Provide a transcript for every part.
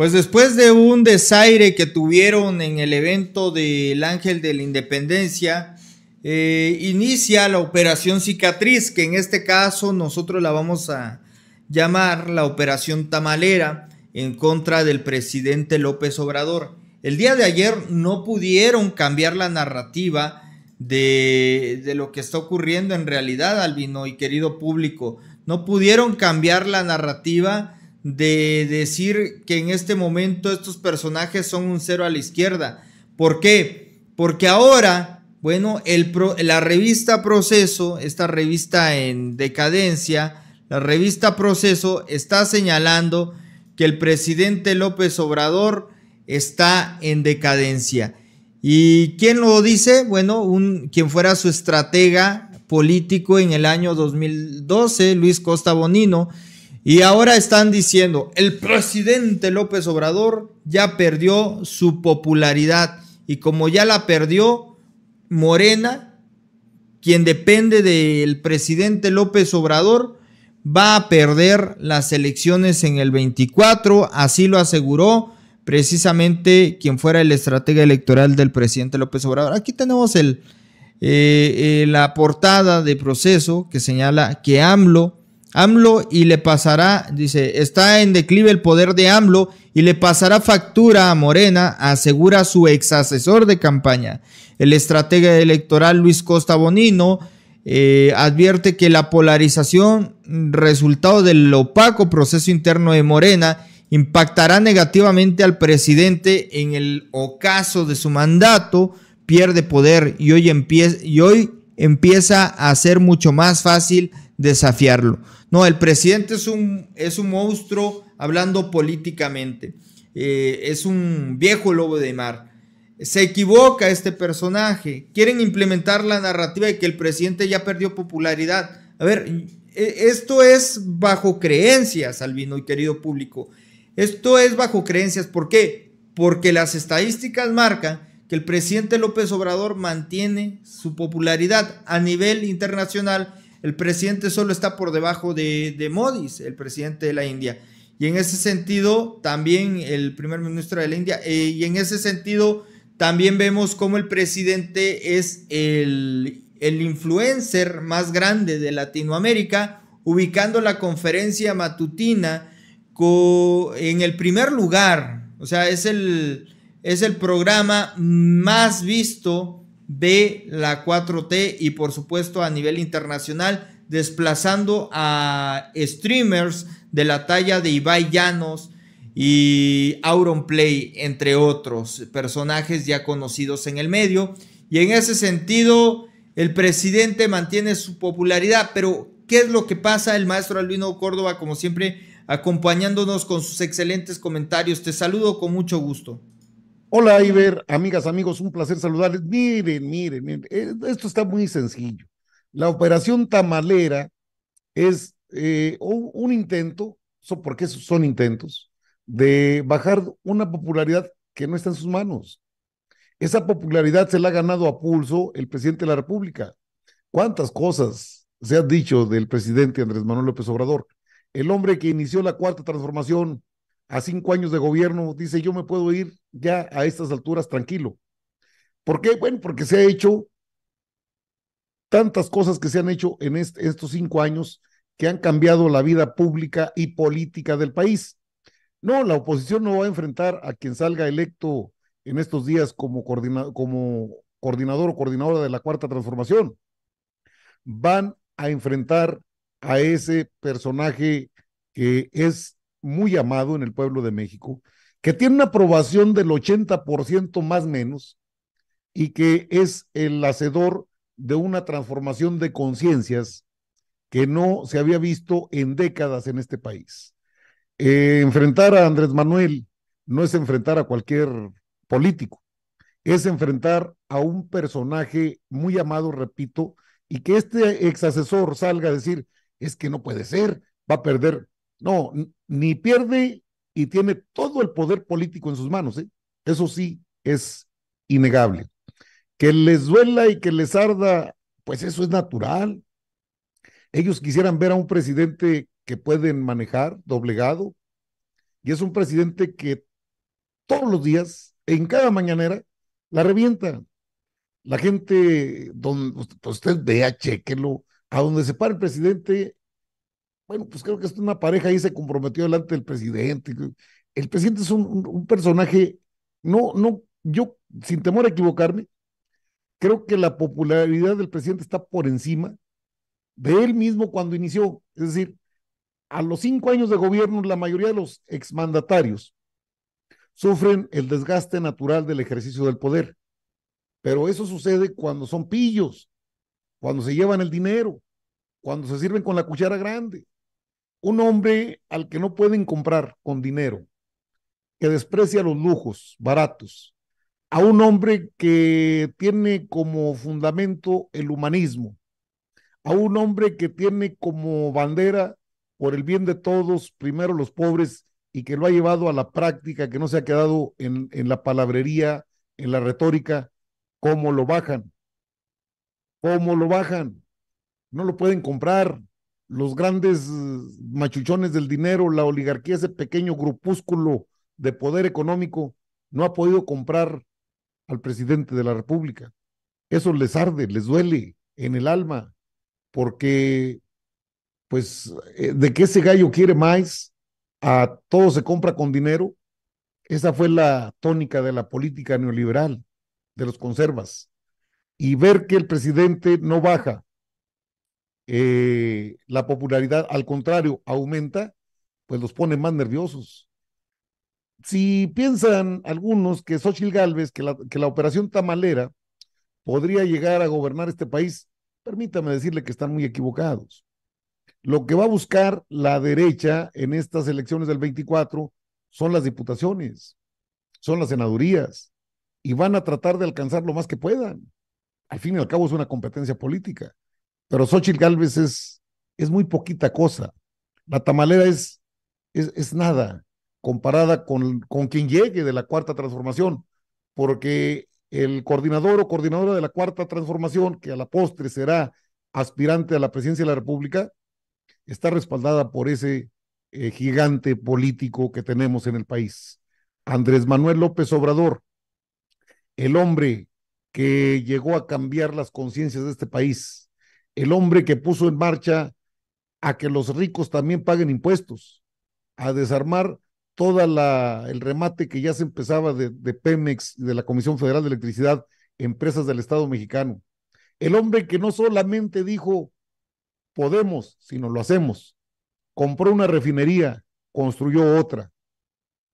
Pues después de un desaire que tuvieron en el evento del Ángel de la Independencia, eh, inicia la operación cicatriz, que en este caso nosotros la vamos a llamar la operación tamalera en contra del presidente López Obrador. El día de ayer no pudieron cambiar la narrativa de, de lo que está ocurriendo en realidad, Albino y querido público. No pudieron cambiar la narrativa de decir que en este momento estos personajes son un cero a la izquierda. ¿Por qué? Porque ahora, bueno, la revista Proceso, esta revista en decadencia, la revista Proceso está señalando que el presidente López Obrador está en decadencia. ¿Y quién lo dice? Bueno, un, quien fuera su estratega político en el año 2012, Luis Costa Bonino, y ahora están diciendo, el presidente López Obrador ya perdió su popularidad. Y como ya la perdió, Morena, quien depende del presidente López Obrador, va a perder las elecciones en el 24. Así lo aseguró precisamente quien fuera el estratega electoral del presidente López Obrador. Aquí tenemos el, eh, eh, la portada de proceso que señala que AMLO AMLO y le pasará, dice, está en declive el poder de AMLO y le pasará factura a Morena, asegura su ex asesor de campaña. El estratega electoral Luis Costa Bonino eh, advierte que la polarización, resultado del opaco proceso interno de Morena, impactará negativamente al presidente en el ocaso de su mandato, pierde poder y hoy, y hoy empieza a ser mucho más fácil desafiarlo. No, el presidente es un, es un monstruo hablando políticamente. Eh, es un viejo lobo de mar. Se equivoca este personaje. Quieren implementar la narrativa de que el presidente ya perdió popularidad. A ver, e, esto es bajo creencias, Albino y querido público. Esto es bajo creencias. ¿Por qué? Porque las estadísticas marcan que el presidente López Obrador mantiene su popularidad a nivel internacional el presidente solo está por debajo de, Modis, el presidente de la India. Y en ese sentido, también el primer ministro de la India, eh, y en ese sentido, también vemos cómo el presidente es el, influencer más grande de Latinoamérica, ubicando la conferencia matutina en el primer lugar. O sea, es el, es el programa más visto de la 4T y por supuesto a nivel internacional, desplazando a streamers de la talla de Ibai Llanos y Auron Play, entre otros personajes ya conocidos en el medio. Y en ese sentido, el presidente mantiene su popularidad, pero ¿qué es lo que pasa? El maestro Albino Córdoba, como siempre, acompañándonos con sus excelentes comentarios. Te saludo con mucho gusto. Hola, Iber, amigas, amigos, un placer saludarles. Miren, miren, miren, eh, esto está muy sencillo. La operación tamalera es eh, un, intento, porque son intentos, de bajar una popularidad que no está en sus manos. Esa popularidad se la ha ganado a pulso el presidente de la República. ¿Cuántas cosas se han dicho del presidente Andrés Manuel López Obrador? El hombre que inició la cuarta transformación, a cinco años de gobierno, dice, yo me puedo ir ya a estas alturas tranquilo. ¿Por qué? Bueno, porque se ha hecho tantas cosas que se han hecho en estos cinco años que han cambiado la vida pública y política del país. No, la oposición no va a enfrentar a quien salga electo en estos días como, como coordinador o coordinadora de la Cuarta Transformación. Van a enfrentar a ese personaje que es muy amado en el pueblo de México, que tiene una aprobación del 80% más menos y que es el hacedor de una transformación de conciencias que no se había visto en décadas en este país. Eh, enfrentar a Andrés Manuel no es enfrentar a cualquier político, es enfrentar a un personaje muy amado, repito, y que este ex asesor salga a decir, es que no puede ser, va a perder. No, ni pierde y tiene todo el poder político en sus manos. ¿eh? Eso sí es innegable. Que les duela y que les arda, pues eso es natural. Ellos quisieran ver a un presidente que pueden manejar, doblegado, y es un presidente que todos los días, en cada mañanera, la revienta. La gente, donde usted, vea, chequelo, a donde se para el presidente, bueno, pues creo que es una pareja y se comprometió delante del presidente. El presidente es un, un personaje, no, no, yo sin temor a equivocarme, creo que la popularidad del presidente está por encima de él mismo cuando inició. Es decir, a los cinco años de gobierno, la mayoría de los exmandatarios sufren el desgaste natural del ejercicio del poder. Pero eso sucede cuando son pillos, cuando se llevan el dinero, cuando se sirven con la cuchara grande, un hombre al que no pueden comprar con dinero, que desprecia los lujos baratos, a un hombre que tiene como fundamento el humanismo, a un hombre que tiene como bandera por el bien de todos, primero los pobres, y que lo ha llevado a la práctica, que no se ha quedado en, en la palabrería, en la retórica, cómo lo bajan, cómo lo bajan, no lo pueden comprar, los grandes eh, machuchones del dinero, la oligarquía, ese pequeño grupúsculo de poder económico, no ha podido comprar al presidente de la República. Eso les arde, les duele en el alma, porque pues eh, de que ese gallo quiere más, a todo se compra con dinero, esa fue la tónica de la política neoliberal, de los conservas. Y ver que el presidente no baja eh, la popularidad, al contrario, aumenta, pues los pone más nerviosos. Si piensan algunos que Xochitl Gálvez, que la, operación tamalera podría llegar a gobernar este país, permítame decirle que están muy equivocados. Lo que va a buscar la derecha en estas elecciones del 24 son las diputaciones, son las senadurías, y van a tratar de alcanzar lo más que puedan. Al fin y al cabo es una competencia política. Pero Xochitl Galvez es, es muy poquita cosa. La tamalera es, es, nada comparada con, con quien llegue de la cuarta transformación, porque el coordinador o coordinadora de la cuarta transformación, que a la postre será aspirante a la presidencia de la República, está respaldada por ese eh, gigante político que tenemos en el país, Andrés Manuel López Obrador, el hombre que llegó a cambiar las conciencias de este país, el hombre que puso en marcha a que los ricos también paguen impuestos, a desarmar todo el remate que ya se empezaba de, Pemex, de la Comisión Federal de Electricidad, empresas del Estado mexicano. El hombre que no solamente dijo podemos, sino lo hacemos. Compró una refinería, construyó otra.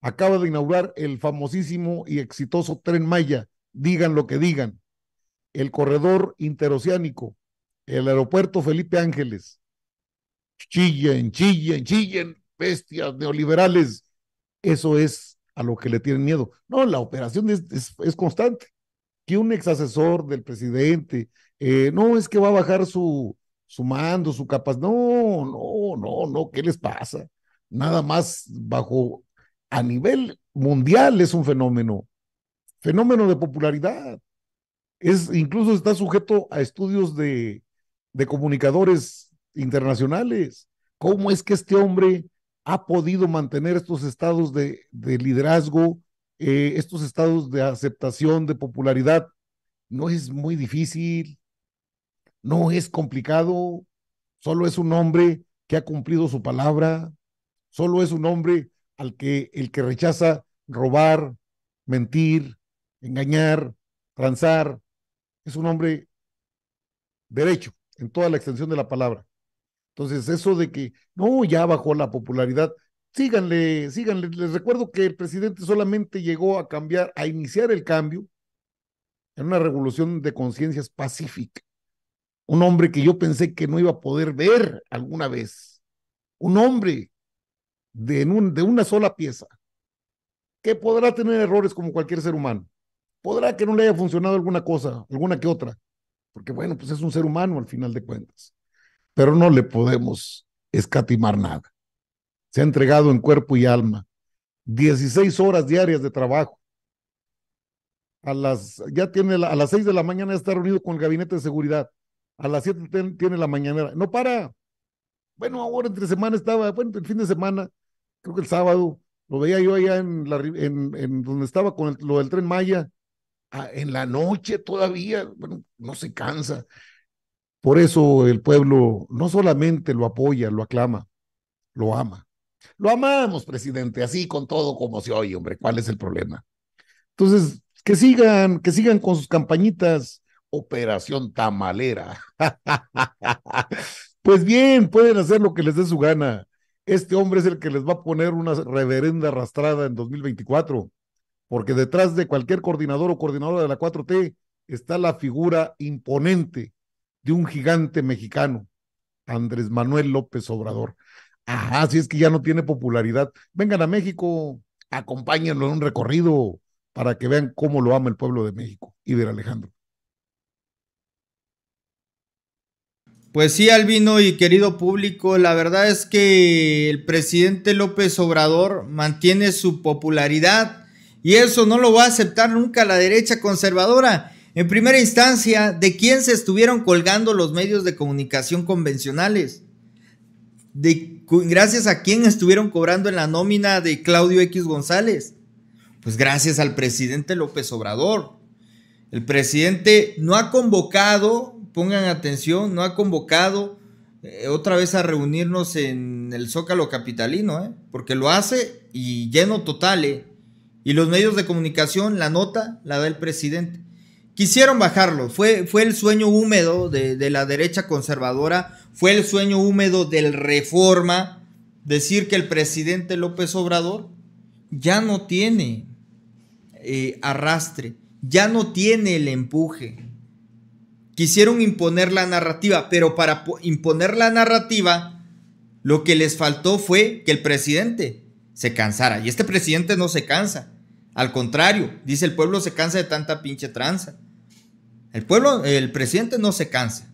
Acaba de inaugurar el famosísimo y exitoso tren Maya, digan lo que digan. El corredor interoceánico, el aeropuerto Felipe Ángeles. Chillen, chillen, chillen, bestias neoliberales. Eso es a lo que le tienen miedo. No, la operación es, constante. Que un ex asesor del presidente, eh, no es que va a bajar su, su mando, su capaz. No, no, no, no, ¿qué les pasa? Nada más bajo, a nivel mundial es un fenómeno, fenómeno de popularidad. Es, incluso está sujeto a estudios de, de comunicadores internacionales. ¿Cómo es que este hombre ha podido mantener estos estados de, liderazgo, eh, estos estados de aceptación, de popularidad? No es muy difícil, no es complicado, solo es un hombre que ha cumplido su palabra, solo es un hombre al que el que rechaza robar, mentir, engañar, transar, es un hombre derecho, en toda la extensión de la palabra. Entonces, eso de que, no, ya bajó la popularidad, síganle, síganle. Les recuerdo que el presidente solamente llegó a cambiar, a iniciar el cambio en una revolución de conciencias pacífica. Un hombre que yo pensé que no iba a poder ver alguna vez. Un hombre de, de una sola pieza, que podrá tener errores como cualquier ser humano. Podrá que no le haya funcionado alguna cosa, alguna que otra, porque bueno, pues es un ser humano al final de cuentas, pero no le podemos escatimar nada. Se ha entregado en cuerpo y alma 16 horas diarias de trabajo. A las, ya tiene, a las 6 de la mañana está reunido con el gabinete de seguridad. A las siete tiene la mañanera. No para. Bueno, ahora entre semana estaba, bueno, el fin de semana, creo que el sábado, lo veía yo allá en, la, en, donde estaba con lo del tren Maya, ah, en la noche todavía, bueno, no se cansa. Por eso el pueblo no solamente lo apoya, lo aclama, lo ama. Lo amamos, presidente, así con todo como se oye, hombre, ¿cuál es el problema? Entonces, que sigan, que sigan con sus campañitas, operación tamalera. pues bien, pueden hacer lo que les dé su gana. Este hombre es el que les va a poner una reverenda arrastrada en 2024, porque detrás de cualquier coordinador o coordinadora de la 4T está la figura imponente de un gigante mexicano, Andrés Manuel López Obrador. Ajá, si es que ya no tiene popularidad, vengan a México, acompáñenlo en un recorrido para que vean cómo lo ama el pueblo de México. Y Alejandro. Pues sí, Albino y querido público, la verdad es que el presidente López Obrador mantiene su popularidad y eso no lo va a aceptar nunca la derecha conservadora en primera instancia, ¿de quién se estuvieron colgando los medios de comunicación convencionales? De, ¿Gracias a quién estuvieron cobrando en la nómina de Claudio X González? Pues gracias al presidente López Obrador. El presidente no ha convocado, pongan atención, no ha convocado eh, otra vez a reunirnos en el Zócalo Capitalino, ¿eh? porque lo hace y lleno total. ¿eh? Y los medios de comunicación, la nota la da el presidente quisieron bajarlo. Fue, fue el sueño húmedo de, la derecha conservadora, fue el sueño húmedo del reforma, decir que el presidente López Obrador ya no tiene eh, arrastre, ya no tiene el empuje. Quisieron imponer la narrativa, pero para imponer la narrativa, lo que les faltó fue que el presidente se cansara. Y este presidente no se cansa. Al contrario, dice el pueblo se cansa de tanta pinche tranza. El pueblo, el presidente no se cansa.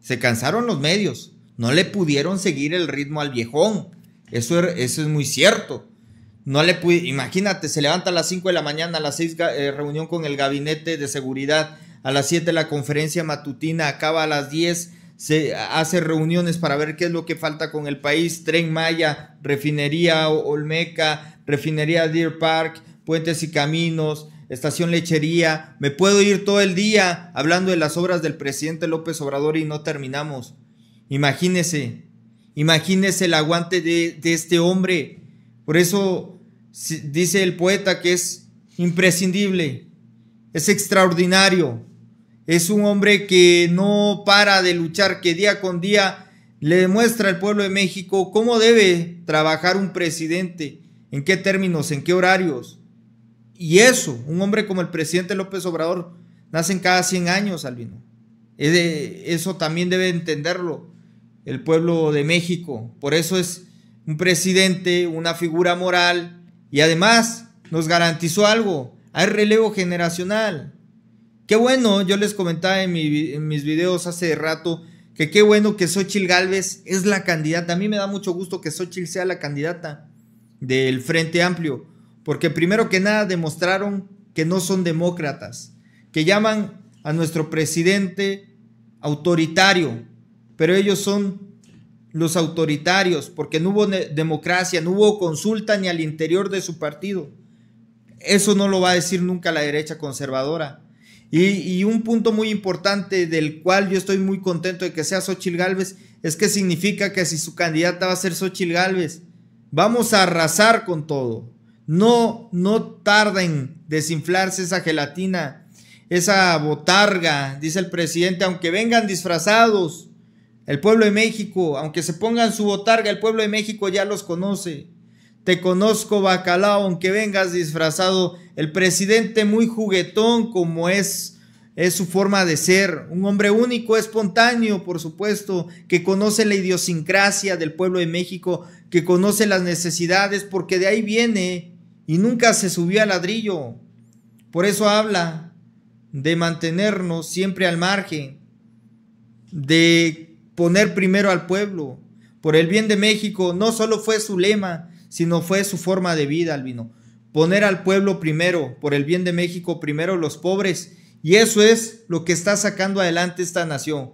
Se cansaron los medios. No le pudieron seguir el ritmo al viejón. Eso, er, es muy cierto. No le pude, imagínate, se levanta a las 5 de la mañana, a las 6 eh, reunión con el gabinete de seguridad, a las 7 la conferencia matutina, acaba a las 10, se hace reuniones para ver qué es lo que falta con el país, Tren Maya, refinería Olmeca, refinería Deer Park, puentes y caminos, Estación Lechería, me puedo ir todo el día hablando de las obras del presidente López Obrador y no terminamos. Imagínese, imagínese el aguante de, de este hombre. Por eso dice el poeta que es imprescindible, es extraordinario, es un hombre que no para de luchar, que día con día le demuestra al pueblo de México cómo debe trabajar un presidente, en qué términos, en qué horarios y eso, un hombre como el presidente López Obrador, nacen cada 100 años, Albino. Eso también debe entenderlo el pueblo de México. Por eso es un presidente, una figura moral y además nos garantizó algo, hay relevo generacional. Qué bueno, yo les comentaba en, mis videos hace rato que qué bueno que Xochitl Gálvez es la candidata. A mí me da mucho gusto que Xochitl sea la candidata del Frente Amplio porque primero que nada demostraron que no son demócratas, que llaman a nuestro presidente autoritario, pero ellos son los autoritarios, porque no hubo democracia, no hubo consulta ni al interior de su partido. Eso no lo va a decir nunca la derecha conservadora. Y, un punto muy importante del cual yo estoy muy contento de que sea Xochil Gálvez es que significa que si su candidata va a ser Xochil Gálvez, vamos a arrasar con todo. No, no tarden desinflarse esa gelatina, esa botarga, dice el presidente, aunque vengan disfrazados, el pueblo de México, aunque se pongan su botarga, el pueblo de México ya los conoce. Te conozco, bacalao, aunque vengas disfrazado. El presidente muy juguetón como es, es su forma de ser. Un hombre único, espontáneo, por supuesto, que conoce la idiosincrasia del pueblo de México, que conoce las necesidades, porque de ahí viene y nunca se subió al ladrillo. Por eso habla de mantenernos siempre al margen, de poner primero al pueblo. Por el bien de México no solo fue su lema, sino fue su forma de vida, Albino. Poner al pueblo primero, por el bien de México primero los pobres. Y eso es lo que está sacando adelante esta nación.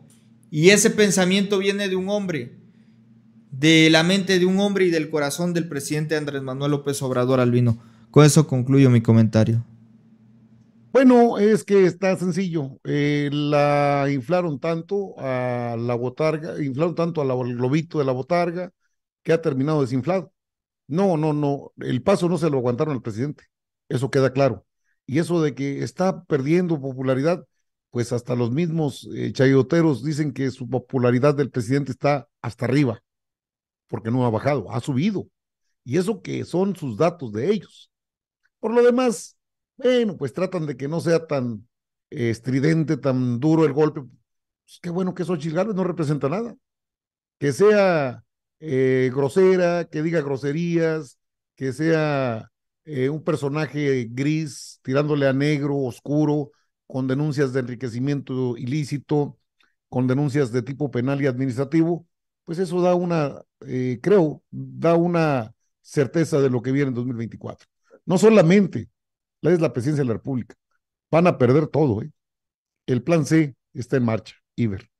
Y ese pensamiento viene de un hombre, de la mente de un hombre y del corazón del presidente Andrés Manuel López Obrador Albino. Con eso concluyo mi comentario. Bueno, es que está sencillo. Eh, la inflaron tanto a la botarga, inflaron tanto al globito de la botarga que ha terminado desinflado. No, no, no. El paso no se lo aguantaron al presidente. Eso queda claro. Y eso de que está perdiendo popularidad, pues hasta los mismos eh, chayoteros dicen que su popularidad del presidente está hasta arriba porque no ha bajado, ha subido. Y eso que son sus datos de ellos. Por lo demás, bueno, pues tratan de que no sea tan estridente, tan duro el golpe. Pues qué bueno que eso Gálvez no representa nada. Que sea eh, grosera, que diga groserías, que sea eh, un personaje gris tirándole a negro, oscuro, con denuncias de enriquecimiento ilícito, con denuncias de tipo penal y administrativo, pues eso da una, eh, creo, da una certeza de lo que viene en 2024. No solamente la es la presidencia de la República, van a perder todo. ¿eh? El plan C está en marcha, Iber.